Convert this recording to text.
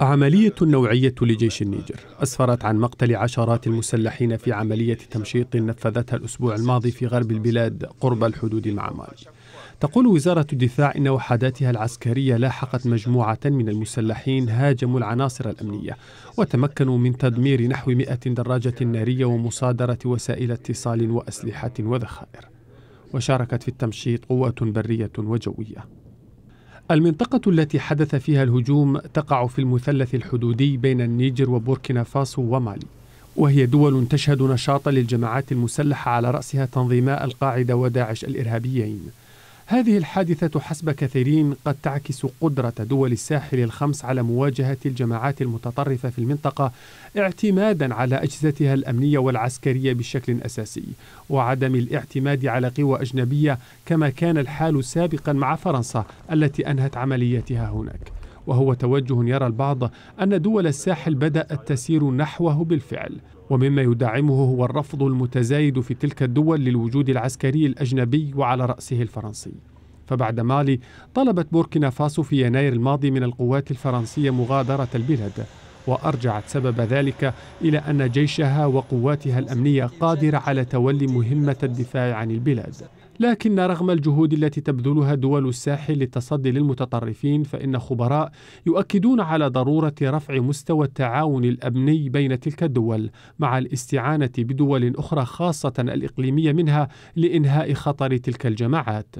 عملية نوعية لجيش النيجر أسفرت عن مقتل عشرات المسلحين في عملية تمشيط نفذتها الأسبوع الماضي في غرب البلاد قرب الحدود مع مالي تقول وزارة الدفاع إن وحداتها العسكرية لاحقت مجموعة من المسلحين هاجموا العناصر الأمنية وتمكنوا من تدمير نحو 100 دراجة نارية ومصادرة وسائل اتصال وأسلحة وذخائر وشاركت في التمشيط قوات برية وجوية المنطقة التي حدث فيها الهجوم تقع في المثلث الحدودي بين النيجر وبوركينا فاسو ومالي وهي دول تشهد نشاطا للجماعات المسلحة على رأسها تنظيما القاعدة وداعش الإرهابيين هذه الحادثة حسب كثيرين قد تعكس قدرة دول الساحل الخمس على مواجهة الجماعات المتطرفة في المنطقة اعتمادا على أجهزتها الأمنية والعسكرية بشكل أساسي وعدم الاعتماد على قوى أجنبية كما كان الحال سابقا مع فرنسا التي أنهت عملياتها هناك وهو توجه يرى البعض أن دول الساحل بدأت تسير نحوه بالفعل ومما يدعمه هو الرفض المتزايد في تلك الدول للوجود العسكري الأجنبي وعلى رأسه الفرنسي فبعد مالي طلبت بوركينا فاسو في يناير الماضي من القوات الفرنسية مغادرة البلاد وأرجعت سبب ذلك إلى أن جيشها وقواتها الأمنية قادرة على تولي مهمة الدفاع عن البلاد لكن رغم الجهود التي تبذلها دول الساحل للتصدي للمتطرفين فإن خبراء يؤكدون على ضرورة رفع مستوى التعاون الأمني بين تلك الدول مع الاستعانة بدول أخرى خاصة الإقليمية منها لإنهاء خطر تلك الجماعات